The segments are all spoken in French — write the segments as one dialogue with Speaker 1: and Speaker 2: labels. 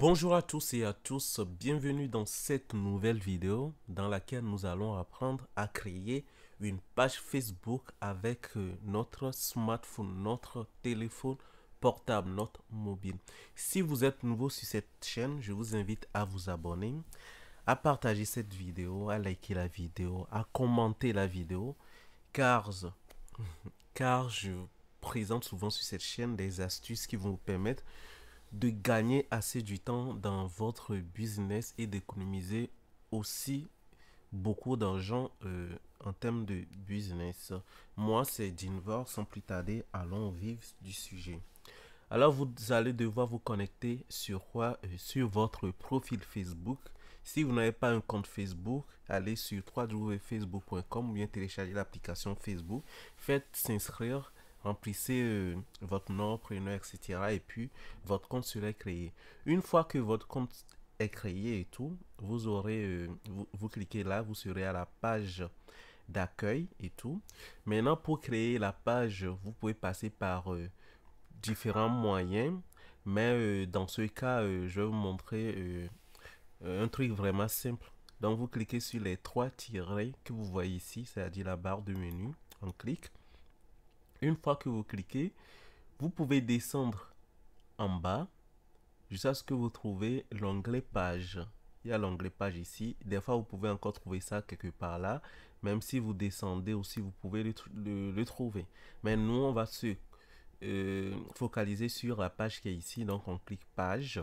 Speaker 1: Bonjour à tous et à tous, bienvenue dans cette nouvelle vidéo dans laquelle nous allons apprendre à créer une page Facebook avec euh, notre smartphone, notre téléphone portable, notre mobile. Si vous êtes nouveau sur cette chaîne, je vous invite à vous abonner, à partager cette vidéo, à liker la vidéo, à commenter la vidéo, car, euh, car je présente souvent sur cette chaîne des astuces qui vont vous permettre de gagner assez du temps dans votre business et d'économiser aussi beaucoup d'argent euh, en termes de business. Moi, c'est Dinvar. Sans plus tarder, allons vivre du sujet. Alors, vous allez devoir vous connecter sur quoi euh, Sur votre profil Facebook. Si vous n'avez pas un compte Facebook, allez sur www.facebook.com ou bien télécharger l'application Facebook. Faites s'inscrire remplissez euh, votre nom, prénom, etc. Et puis, votre compte sera créé. Une fois que votre compte est créé et tout, vous aurez, euh, vous, cliquez là, vous serez à la page d'accueil et tout. Maintenant, pour créer la page, vous pouvez passer par euh, différents moyens. Mais dans ce cas, je vais vous montrer un truc vraiment simple. Donc, vous cliquez sur les trois tirets que vous voyez ici, c'est-à-dire la barre de menu. On clique une fois que vous cliquez, vous pouvez descendre en bas jusqu'à ce que vous trouvez l'onglet page. Il y a l'onglet page ici. Des fois, vous pouvez encore trouver ça quelque part là. Même si vous descendez aussi, vous pouvez le, trouver. Mais nous, on va se euh, focaliser sur la page qui est ici. Donc, on clique page.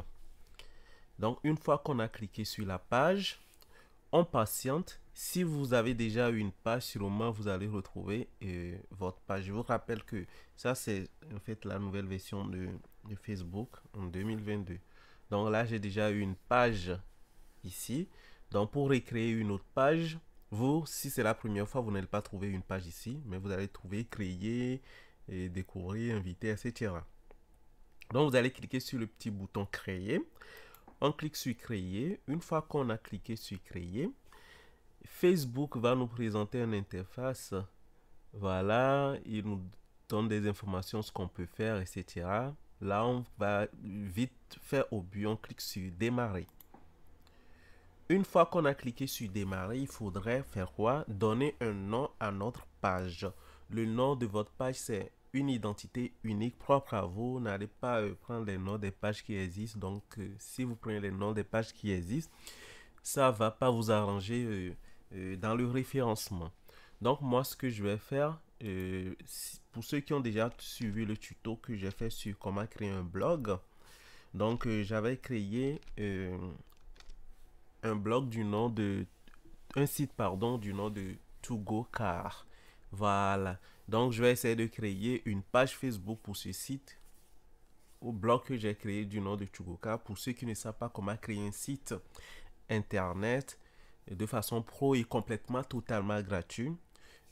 Speaker 1: Donc, une fois qu'on a cliqué sur la page, on patiente si vous avez déjà une page, sur sûrement vous allez retrouver euh, votre page. Je vous rappelle que ça, c'est en fait la nouvelle version de, Facebook en 2022. Donc là, j'ai déjà eu une page ici. Donc pour recréer une autre page, vous, si c'est la première fois, vous n'allez pas trouver une page ici, mais vous allez trouver créer, et euh, découvrir, inviter, etc. Donc vous allez cliquer sur le petit bouton créer. On clique sur créer. Une fois qu'on a cliqué sur créer, Facebook va nous présenter une interface. Voilà, il nous donne des informations, ce qu'on peut faire, etc. Là, on va vite faire au but, on clique sur démarrer. Une fois qu'on a cliqué sur démarrer, il faudrait faire quoi Donner un nom à notre page. Le nom de votre page, c'est une identité unique propre à vous. N'allez pas euh, prendre les noms des pages qui existent. Donc, euh, si vous prenez les noms des pages qui existent, ça va pas vous arranger. Euh, euh, dans le référencement. Donc moi ce que je vais faire, euh, pour ceux qui ont déjà suivi le tuto que j'ai fait sur comment créer un blog, donc euh, j'avais créé un blog du nom de un site pardon du nom de go Car. Voilà. Donc je vais essayer de créer une page Facebook pour ce site au blog que j'ai créé du nom de car pour ceux qui ne savent pas comment créer un site internet de façon pro et complètement totalement gratuite.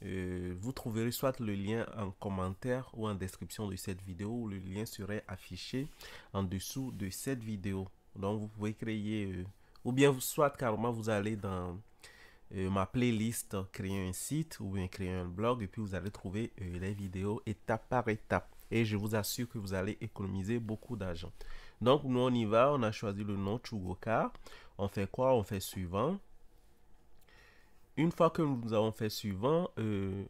Speaker 1: Euh, vous trouverez soit le lien en commentaire ou en description de cette vidéo. Le lien serait affiché en dessous de cette vidéo. Donc vous pouvez créer, euh, ou bien soit carrément vous allez dans euh, ma playlist créer un site ou bien créer un blog et puis vous allez trouver les vidéos étape par étape. Et je vous assure que vous allez économiser beaucoup d'argent. Donc nous on y va, on a choisi le nom Chugoka. On fait quoi On fait suivant. Une fois que nous avons fait suivant, euh,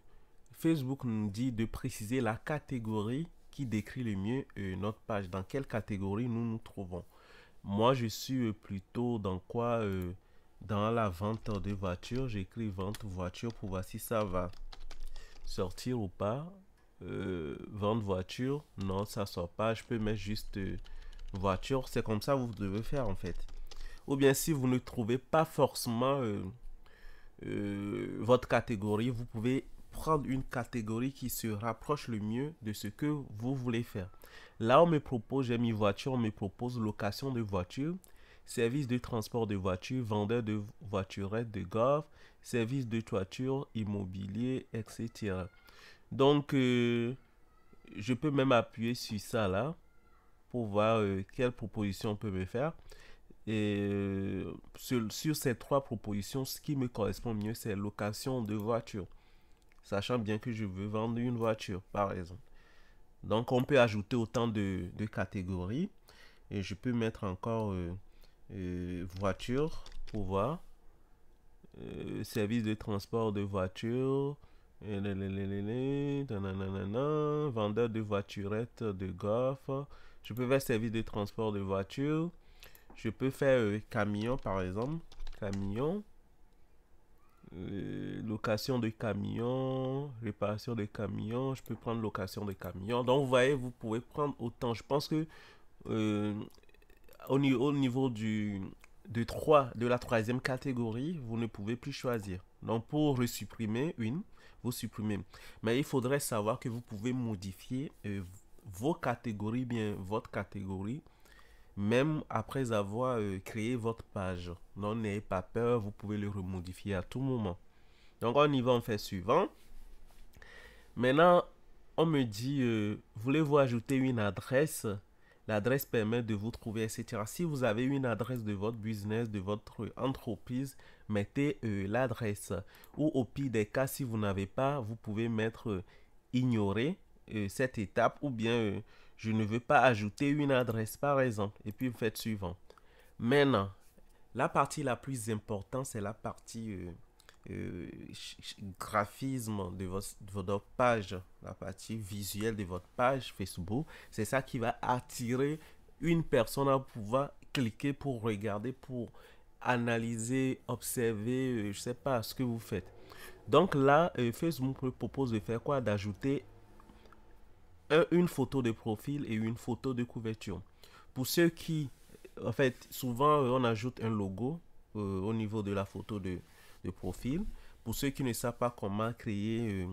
Speaker 1: Facebook nous dit de préciser la catégorie qui décrit le mieux euh, notre page, dans quelle catégorie nous nous trouvons. Moi, je suis euh, plutôt dans quoi Dans la vente de voitures. J'écris vente voiture pour voir si ça va sortir ou pas. vente voiture, non, ça sort pas. Je peux mettre juste voiture. C'est comme ça que vous devez faire en fait. Ou bien si vous ne trouvez pas forcément euh, votre catégorie, vous pouvez prendre une catégorie qui se rapproche le mieux de ce que vous voulez faire. Là, on me propose, j'ai mis voiture, on me propose location de voiture, service de transport de voiture, vendeur de voiturettes de golf, service de toiture, immobilier, etc. Donc, euh, je peux même appuyer sur ça là pour voir quelles euh, quelle proposition peut me faire. Et euh, sur, ces trois propositions, ce qui me correspond mieux, c'est location de voiture. Sachant bien que je veux vendre une voiture, par exemple. Donc, on peut ajouter autant de, catégories. Et je peux mettre encore euh, euh, voiture pour voir. service de transport de voiture. Vendeur de voiturettes de golf. Je peux faire service de transport de voiture. Je peux faire euh, camion par exemple. Camion. Euh, location de camion, réparation de camion, je peux prendre location de camion. Donc vous voyez, vous pouvez prendre autant. Je pense que euh, au, niveau, niveau du, de, 3, de la troisième catégorie, vous ne pouvez plus choisir. Donc pour supprimer, une, vous supprimez. Mais il faudrait savoir que vous pouvez modifier vos catégories, bien votre catégorie même après avoir euh, créé votre page. n'ayez pas peur, vous pouvez le remodifier à tout moment. Donc on y va, on fait suivant. Maintenant, on me dit, euh, voulez-vous ajouter une adresse L'adresse permet de vous trouver, etc. Si vous avez une adresse de votre business, de votre entreprise, mettez euh, l'adresse. Ou au pire des cas, si vous n'avez pas, vous pouvez mettre ignorer cette étape ou bien je ne veux pas ajouter une adresse par exemple et puis vous faites suivant. Maintenant, la partie la plus importante, c'est la partie euh, euh, graphisme de votre, page, la partie visuelle de votre page Facebook. C'est ça qui va attirer une personne à pouvoir cliquer pour regarder, pour analyser, observer, je euh, je sais pas ce que vous faites. Donc là, Facebook propose de faire quoi D'ajouter une photo de profil et une photo de couverture. Pour ceux qui, en fait, souvent euh, on ajoute un logo euh, au niveau de la photo de, profil. Pour ceux qui ne savent pas comment créer euh,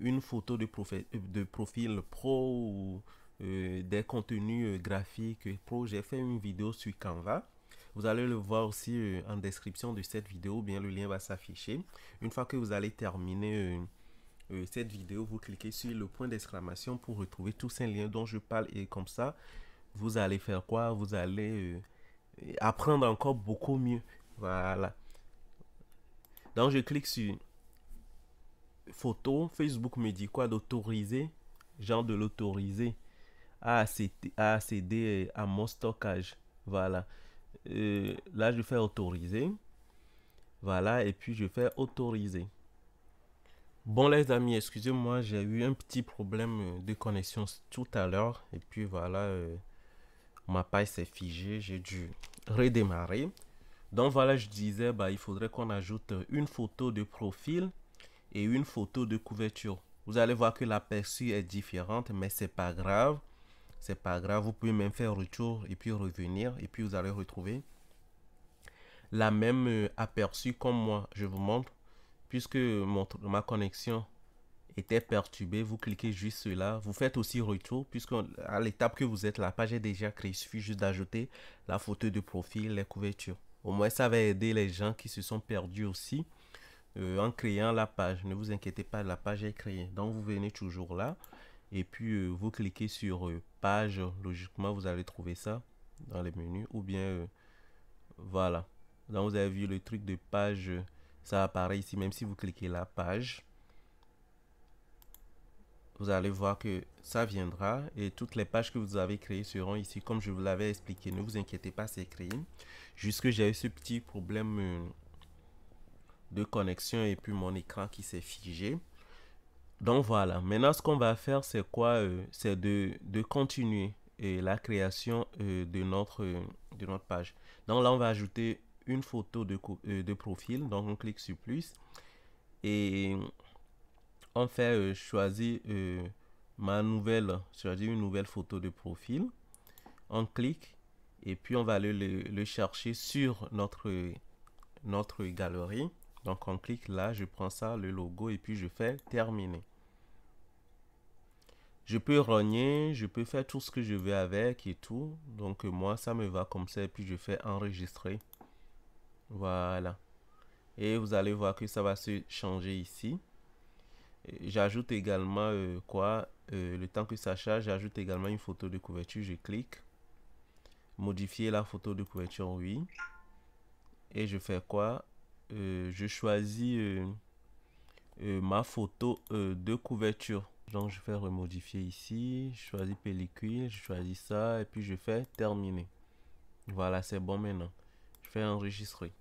Speaker 1: une photo de, profil, de profil pro ou des contenus graphiques pro, j'ai fait une vidéo sur Canva. Vous allez le voir aussi en description de cette vidéo, bien le lien va s'afficher. Une fois que vous allez terminer euh, cette vidéo, vous cliquez sur le point d'exclamation pour retrouver tous ces liens dont je parle et comme ça, vous allez faire quoi Vous allez euh, apprendre encore beaucoup mieux. Voilà. Donc, je clique sur photo. Facebook me dit quoi D'autoriser. Genre de l'autoriser à accéder euh, à mon stockage. Voilà. là, je fais autoriser. Voilà. Et puis, je fais autoriser. Bon les amis, excusez-moi, j'ai eu un petit problème euh, de connexion tout à l'heure. Et puis voilà, euh, ma paille s'est figée, j'ai dû redémarrer. Donc voilà, je disais, bah, il faudrait qu'on ajoute euh, une photo de profil et une photo de couverture. Vous allez voir que l'aperçu est différente, mais c'est pas grave. C'est pas grave, vous pouvez même faire retour et puis revenir. Et puis vous allez retrouver la même aperçu comme moi. Je vous montre puisque ma connexion était perturbée, vous cliquez juste là. Vous faites aussi retour, puisque à l'étape que vous êtes, la page est déjà créée. Il suffit juste d'ajouter la photo de profil, les couvertures. Au moins, ça va aider les gens qui se sont perdus aussi euh, en créant la page. Ne vous inquiétez pas, la page est créée. Donc, vous venez toujours là. Et puis, euh, vous cliquez sur euh, page. Logiquement, vous allez trouver ça dans les menus. Ou bien, voilà. Donc, vous avez vu le truc de page ça apparaît ici, même si vous cliquez la page, vous allez voir que ça viendra et toutes les pages que vous avez créées seront ici. Comme je vous l'avais expliqué, ne vous inquiétez pas, c'est créé. Jusque j'ai eu ce petit problème euh, de connexion et puis mon écran qui s'est figé. Donc voilà, maintenant ce qu'on va faire, c'est quoi euh, C'est de, continuer et euh, la création de, notre, de notre page. Donc là, on va ajouter photo de, euh, de profil. Donc, on clique sur plus et on fait euh, choisir euh, ma nouvelle, choisir une nouvelle photo de profil. On clique et puis on va le, le chercher sur notre, notre galerie. Donc on clique là, je prends ça, le logo et puis je fais terminer. Je peux rogner, je peux faire tout ce que je veux avec et tout. Donc moi ça me va comme ça et puis je fais enregistrer. Voilà. Et vous allez voir que ça va se changer ici. J'ajoute également euh, quoi euh, Le temps que ça charge, j'ajoute également une photo de couverture. Je clique. Modifier la photo de couverture, oui. Et je fais quoi euh, Je choisis ma photo de couverture. Donc je fais remodifier ici. Je choisis pellicule. Je choisis ça. Et puis je fais terminer. Voilà, c'est bon maintenant fait enregistrer.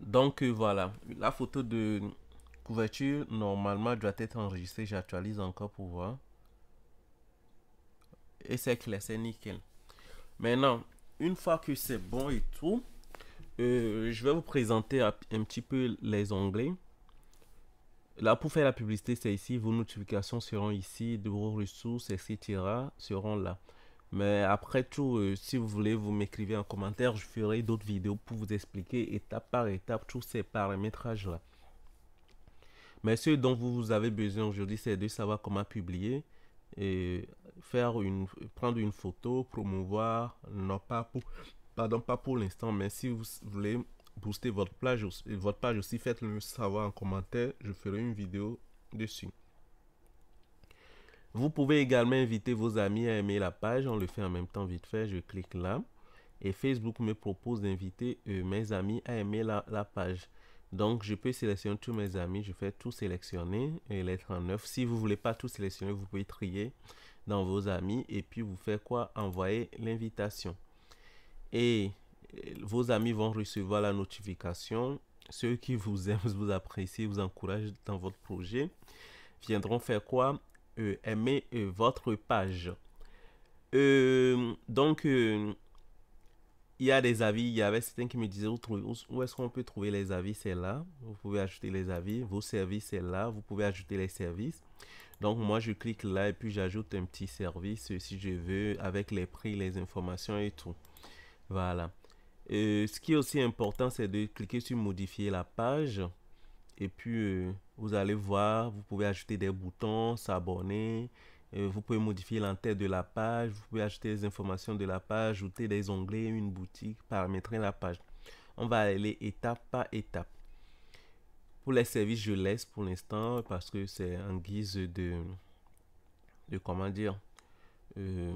Speaker 1: Donc euh, voilà, la photo de couverture normalement doit être enregistrée. J'actualise encore pour voir. Et c'est clair, c'est nickel. Maintenant, une fois que c'est bon et tout, euh, je vais vous présenter un petit peu les onglets. Là, pour faire la publicité, c'est ici. Vos notifications seront ici. De vos ressources, etc. seront là. Mais après tout, euh, si vous voulez, vous m'écrivez en commentaire, je ferai d'autres vidéos pour vous expliquer étape par étape tous ces paramétrages-là. Mais ce dont vous avez besoin aujourd'hui, c'est de savoir comment publier et faire une, prendre une photo, promouvoir, non pas pour, pardon, pas pour l'instant, mais si vous voulez booster votre page, votre page aussi, faites-le savoir en commentaire, je ferai une vidéo dessus. Vous pouvez également inviter vos amis à aimer la page. On le fait en même temps vite fait. Je clique là. Et Facebook me propose d'inviter euh, mes amis à aimer la, page. Donc, je peux sélectionner tous mes amis. Je fais tout sélectionner et lettre en neuf. Si vous ne voulez pas tout sélectionner, vous pouvez trier dans vos amis et puis vous faites quoi Envoyer l'invitation. Et euh, vos amis vont recevoir la notification. Ceux qui vous aiment, vous apprécient, vous encouragent dans votre projet viendront faire quoi euh, aimer euh, votre page. Euh, donc, il y a des avis. Il y avait certains qui me disaient où, est-ce qu'on peut trouver les avis. C'est là. Vous pouvez ajouter les avis. Vos services, c'est là. Vous pouvez ajouter les services. Donc, moi, je clique là et puis j'ajoute un petit service si je veux avec les prix, les informations et tout. Voilà. ce qui est aussi important, c'est de cliquer sur modifier la page. Et puis, euh, vous allez voir, vous pouvez ajouter des boutons, s'abonner, euh, vous pouvez modifier l'entête de la page, vous pouvez ajouter des informations de la page, ajouter des onglets, une boutique, paramétrer la page. On va aller étape par étape. Pour les services, je laisse pour l'instant parce que c'est en guise de, comment dire, euh,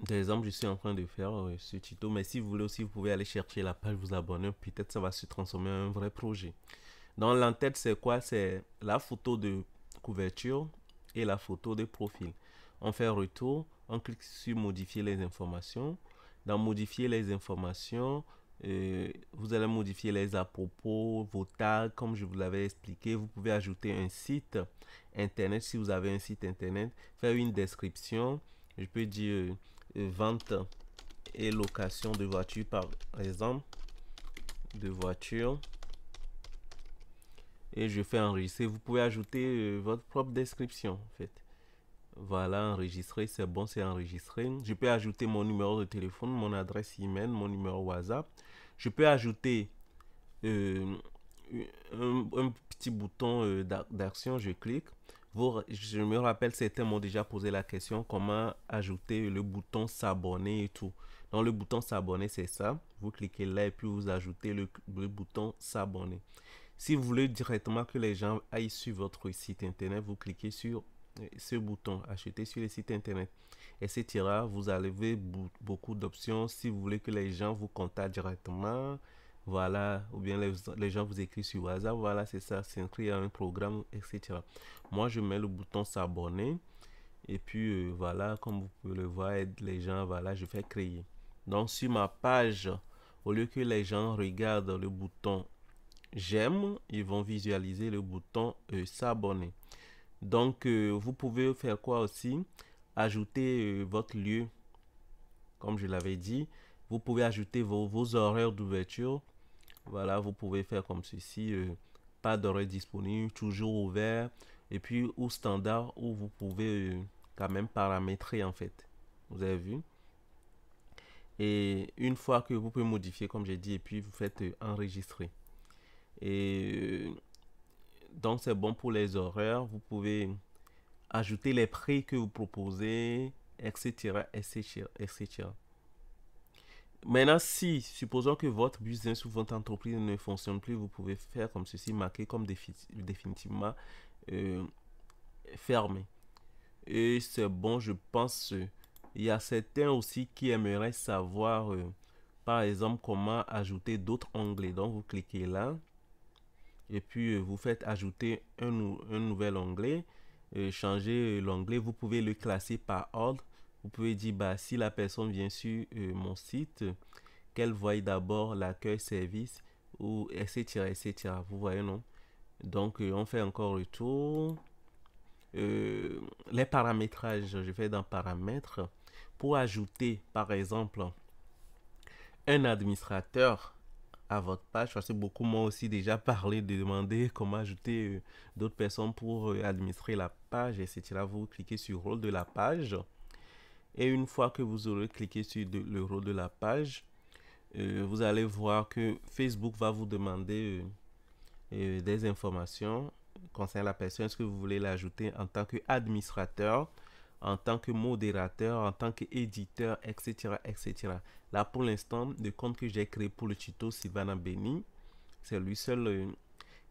Speaker 1: d'exemple, je suis en train de faire ce tuto, mais si vous voulez aussi, vous pouvez aller chercher la page, vous abonner, peut-être ça va se transformer en un vrai projet. Dans l'entête, c'est quoi C'est la photo de couverture et la photo de profil. On fait retour, on clique sur modifier les informations. Dans modifier les informations, euh, vous allez modifier les à propos, vos tags, comme je vous l'avais expliqué. Vous pouvez ajouter un site internet si vous avez un site internet, faire une description. Je peux dire euh, vente et location de voitures, par exemple, de voitures et je fais enregistrer. Vous pouvez ajouter euh, votre propre description en fait. Voilà, enregistré, c'est bon, c'est enregistré. Je peux ajouter mon numéro de téléphone, mon adresse email, mon numéro WhatsApp. Je peux ajouter euh, un, petit bouton euh, d'action, je clique. Vous, je me rappelle, certains m'ont déjà posé la question comment ajouter le bouton s'abonner et tout. dans le bouton s'abonner, c'est ça. Vous cliquez là et puis vous ajoutez le bouton s'abonner. Si vous voulez directement que les gens aillent sur votre site internet, vous cliquez sur euh, ce bouton acheter sur le site internet etc vous avez beaucoup d'options si vous voulez que les gens vous contactent directement voilà ou bien les, gens vous écrivent sur WhatsApp voilà c'est ça s'inscrire à un programme etc moi je mets le bouton s'abonner et puis euh, voilà comme vous pouvez le voir les gens voilà je fais créer donc sur ma page au lieu que les gens regardent le bouton j'aime, ils vont visualiser le bouton euh, s'abonner. Donc, euh, vous pouvez faire quoi aussi Ajouter euh, votre lieu, comme je l'avais dit. Vous pouvez ajouter vos, horaires d'ouverture. Voilà, vous pouvez faire comme ceci. pas d'horaires disponible, toujours ouvert. Et puis, ou standard, où vous pouvez quand même paramétrer en fait. Vous avez vu et une fois que vous pouvez modifier comme j'ai dit et puis vous faites enregistrer et euh, donc c'est bon pour les horaires. Vous pouvez ajouter les prix que vous proposez, etc. etc., etc. Maintenant, si, supposons que votre business ou votre entreprise ne fonctionne plus, vous pouvez faire comme ceci, marquer comme définitivement euh, fermé. Et c'est bon, je pense. il y a certains aussi qui aimeraient savoir, euh, par exemple, comment ajouter d'autres onglets. Donc, vous cliquez là et puis euh, vous faites ajouter un, un nouvel onglet, euh, changer l'onglet, vous pouvez le classer par ordre. Vous pouvez dire bah, si la personne vient sur euh, mon site, qu'elle voit d'abord l'accueil service ou etc. Vous voyez, non Donc on fait encore le tour. les paramétrages, je vais dans paramètres pour ajouter par exemple un administrateur votre page parce que beaucoup m'ont aussi déjà parlé de demander comment ajouter euh, d'autres personnes pour euh, administrer la page et c'est là vous cliquez sur rôle de la page et une fois que vous aurez cliqué sur le rôle de la page euh, vous allez voir que Facebook va vous demander des informations concernant la personne est-ce que vous voulez l'ajouter en tant qu'administrateur en tant que modérateur, en tant qu'éditeur, etc., etc. Là, pour l'instant, le compte que j'ai créé pour le tuto Sylvana Benny, c'est lui seul euh,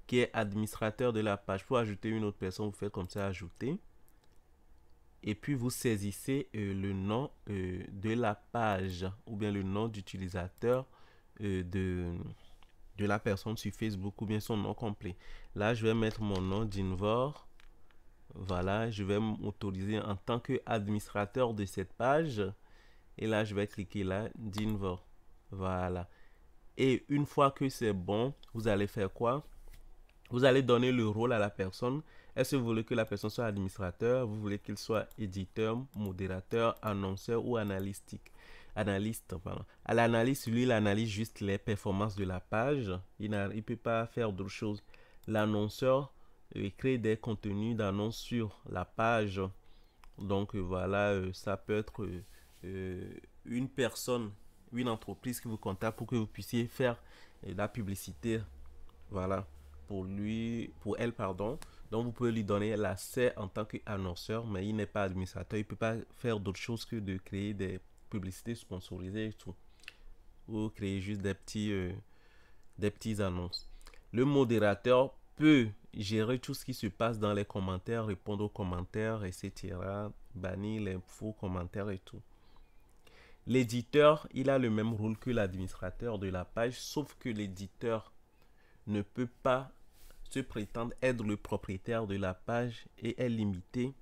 Speaker 1: qui est administrateur de la page. Pour ajouter une autre personne, vous faites comme ça, ajouter. Et puis, vous saisissez euh, le nom euh, de la page ou bien le nom d'utilisateur de, de la personne sur Facebook ou bien son nom complet. Là, je vais mettre mon nom d'Invor voilà, je vais m'autoriser en tant qu'administrateur de cette page. Et là, je vais cliquer là, Dinver. Voilà. Et une fois que c'est bon, vous allez faire quoi Vous allez donner le rôle à la personne. Est-ce que vous voulez que la personne soit administrateur Vous voulez qu'il soit éditeur, modérateur, annonceur ou analystique Analyste, À l'analyste, lui, il analyse juste les performances de la page. Il ne peut pas faire d'autres choses. L'annonceur, et créer des contenus d'annonces sur la page. Donc euh, voilà, euh, ça peut être euh, une personne, une entreprise qui vous contacte pour que vous puissiez faire la publicité. Voilà, pour lui, pour elle, pardon. Donc vous pouvez lui donner l'accès en tant qu'annonceur, mais il n'est pas administrateur. Il peut pas faire d'autre chose que de créer des publicités sponsorisées tout. Ou créer juste des petits, des petits annonces. Le modérateur peut gérer tout ce qui se passe dans les commentaires, répondre aux commentaires, etc. Bannir les faux commentaires et tout. L'éditeur, il a le même rôle que l'administrateur de la page, sauf que l'éditeur ne peut pas se prétendre être le propriétaire de la page et est limité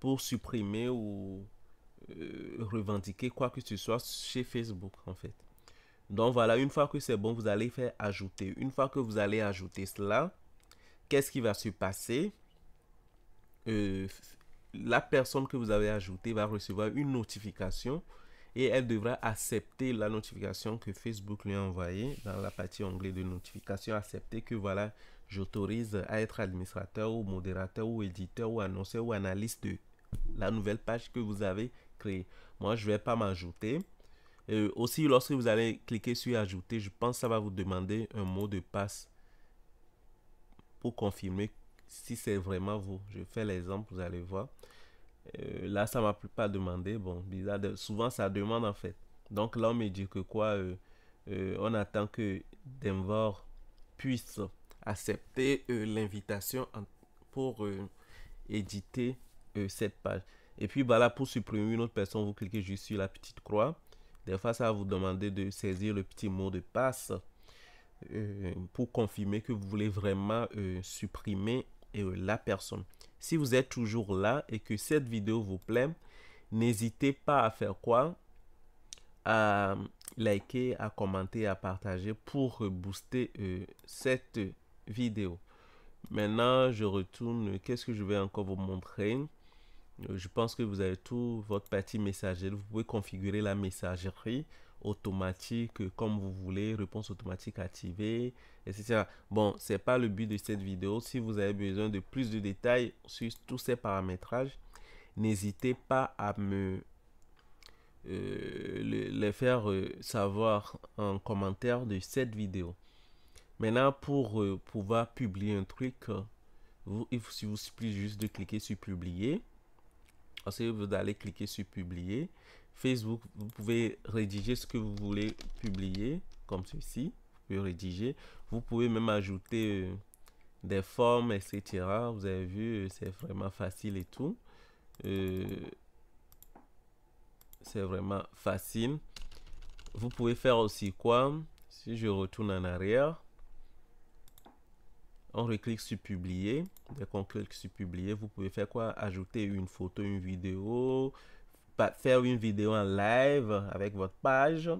Speaker 1: pour supprimer ou euh, revendiquer quoi que ce soit chez Facebook en fait. Donc voilà, une fois que c'est bon, vous allez faire ajouter. Une fois que vous allez ajouter cela, qu'est-ce qui va se passer euh, La personne que vous avez ajoutée va recevoir une notification et elle devra accepter la notification que Facebook lui a envoyée dans la partie onglet de notification, accepter que voilà, j'autorise à être administrateur ou modérateur ou éditeur ou annonceur ou analyste de la nouvelle page que vous avez créée. Moi, je ne vais pas m'ajouter aussi, lorsque vous allez cliquer sur ajouter, je pense que ça va vous demander un mot de passe pour confirmer si c'est vraiment vous. Je fais l'exemple, vous allez voir. Euh, là, ça m'a pas demandé. Bon, bizarre. Souvent, ça demande en fait. Donc là, on me dit que quoi, euh, euh, on attend que Denver puisse accepter l'invitation pour éditer cette page. Et puis, voilà pour supprimer une autre personne, vous cliquez juste sur la petite croix. Des fois, ça va vous demander de saisir le petit mot de passe euh, pour confirmer que vous voulez vraiment euh, supprimer euh, la personne. Si vous êtes toujours là et que cette vidéo vous plaît, n'hésitez pas à faire quoi À liker, à commenter, à partager pour booster cette vidéo. Maintenant, je retourne. Qu'est-ce que je vais encore vous montrer euh, je pense que vous avez tout votre partie messagerie. Vous pouvez configurer la messagerie automatique euh, comme vous voulez, réponse automatique activée, etc. Bon, ce n'est pas le but de cette vidéo. Si vous avez besoin de plus de détails sur tous ces paramétrages, n'hésitez pas à me euh, les faire savoir en commentaire de cette vidéo. Maintenant, pour pouvoir publier un truc, vous, il vous suffit juste de cliquer sur publier. Ensuite, vous allez cliquer sur publier, Facebook, vous pouvez rédiger ce que vous voulez publier, comme ceci. Vous pouvez rédiger. Vous pouvez même ajouter euh, des formes, etc. Vous avez vu, euh, c'est vraiment facile et tout. Euh, c'est vraiment facile. Vous pouvez faire aussi quoi Si je retourne en arrière, on reclique sur publier des que qui sont publiés, vous pouvez faire quoi Ajouter une photo, une vidéo, faire une vidéo en live avec votre page.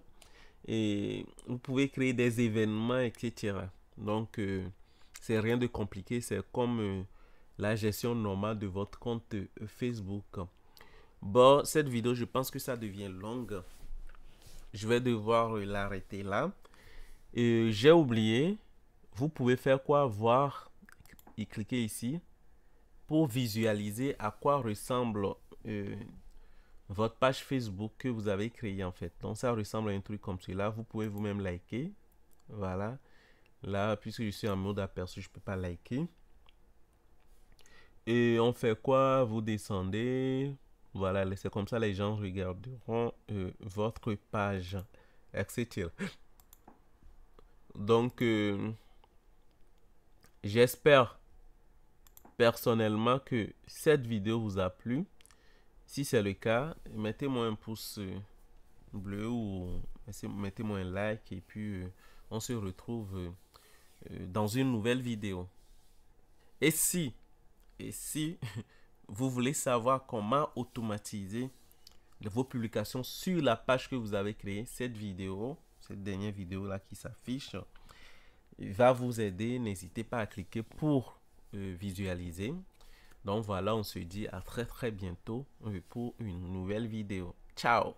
Speaker 1: Et vous pouvez créer des événements, etc. Donc, euh, c'est rien de compliqué. C'est comme euh, la gestion normale de votre compte euh, Facebook. Bon, cette vidéo, je pense que ça devient longue. Je vais devoir l'arrêter là. J'ai oublié. Vous pouvez faire quoi Voir cliquez ici pour visualiser à quoi ressemble euh, votre page Facebook que vous avez créé en fait. Donc ça ressemble à un truc comme cela Vous pouvez vous-même liker. Voilà. Là, puisque je suis en mode aperçu, je peux pas liker. Et on fait quoi Vous descendez. Voilà, c'est comme ça les gens regarderont euh, votre page, etc. Donc, euh, j'espère personnellement que cette vidéo vous a plu. Si c'est le cas, mettez-moi un pouce bleu ou mettez-moi un like et puis euh, on se retrouve euh, dans une nouvelle vidéo. Et si, et si vous voulez savoir comment automatiser vos publications sur la page que vous avez créée, cette vidéo, cette dernière vidéo là qui s'affiche, va vous aider. N'hésitez pas à cliquer pour euh, visualiser. Donc voilà, on se dit à très très bientôt euh, pour une nouvelle vidéo. Ciao